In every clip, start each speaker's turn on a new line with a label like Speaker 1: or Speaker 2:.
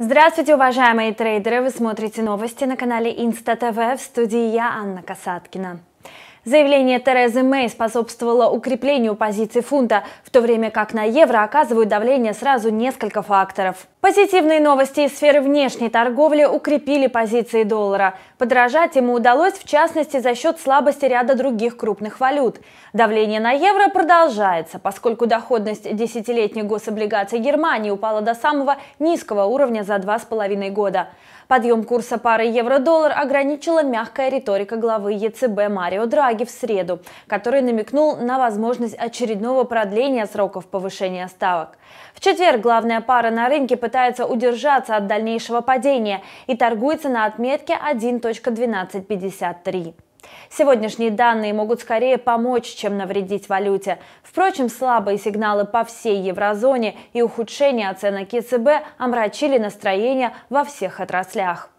Speaker 1: Здравствуйте, уважаемые трейдеры! Вы смотрите новости на канале Инста ТВ. В студии я, Анна Касаткина. Заявление Терезы Мэй способствовало укреплению позиций фунта, в то время как на евро оказывают давление сразу несколько факторов. Позитивные новости из сферы внешней торговли укрепили позиции доллара. Подражать ему удалось в частности за счет слабости ряда других крупных валют. Давление на евро продолжается, поскольку доходность десятилетней гособлигаций Германии упала до самого низкого уровня за два с половиной года. Подъем курса пары евро-доллар ограничила мягкая риторика главы ЕЦБ Марио Драги Лаги в среду, который намекнул на возможность очередного продления сроков повышения ставок. В четверг главная пара на рынке пытается удержаться от дальнейшего падения и торгуется на отметке 1.1253. Сегодняшние данные могут скорее помочь, чем навредить валюте. Впрочем, слабые сигналы по всей еврозоне и ухудшение оценок ЕЦБ омрачили настроение во всех отраслях.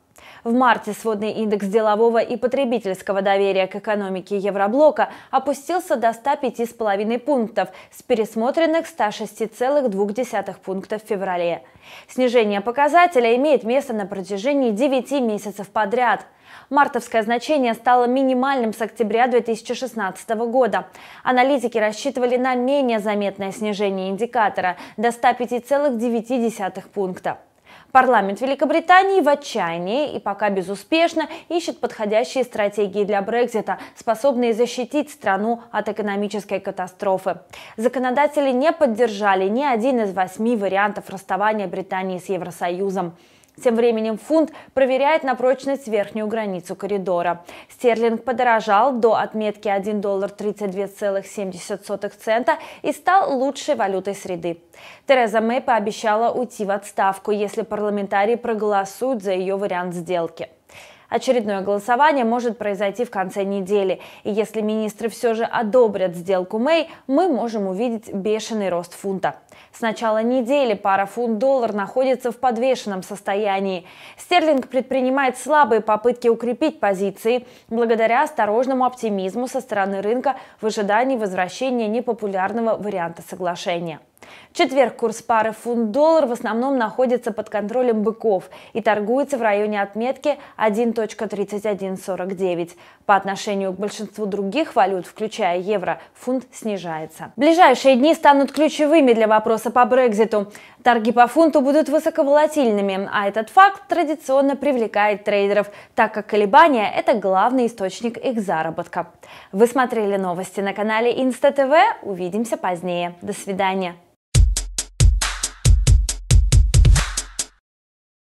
Speaker 1: В марте сводный индекс делового и потребительского доверия к экономике Евроблока опустился до 105,5 пунктов с пересмотренных 106,2 пунктов в феврале. Снижение показателя имеет место на протяжении 9 месяцев подряд. Мартовское значение стало минимальным с октября 2016 года. Аналитики рассчитывали на менее заметное снижение индикатора до 105,9 пункта. Парламент Великобритании в отчаянии и пока безуспешно ищет подходящие стратегии для Брекзита, способные защитить страну от экономической катастрофы. Законодатели не поддержали ни один из восьми вариантов расставания Британии с Евросоюзом. Тем временем фунт проверяет на прочность верхнюю границу коридора. Стерлинг подорожал до отметки 1 доллар 32,70 цента и стал лучшей валютой среды. Тереза Мэй пообещала уйти в отставку, если парламентарии проголосуют за ее вариант сделки. Очередное голосование может произойти в конце недели. И если министры все же одобрят сделку Мэй, мы можем увидеть бешеный рост фунта. С начала недели пара фунт-доллар находится в подвешенном состоянии. Стерлинг предпринимает слабые попытки укрепить позиции благодаря осторожному оптимизму со стороны рынка в ожидании возвращения непопулярного варианта соглашения. В четверг курс пары фунт-доллар в основном находится под контролем быков и торгуется в районе отметки 1.3149. По отношению к большинству других валют, включая евро, фунт снижается. Ближайшие дни станут ключевыми для вопроса по Брекзиту. Торги по фунту будут высоковолатильными, а этот факт традиционно привлекает трейдеров, так как колебания – это главный источник их заработка. Вы смотрели новости на канале Инста ТВ. Увидимся позднее. До свидания.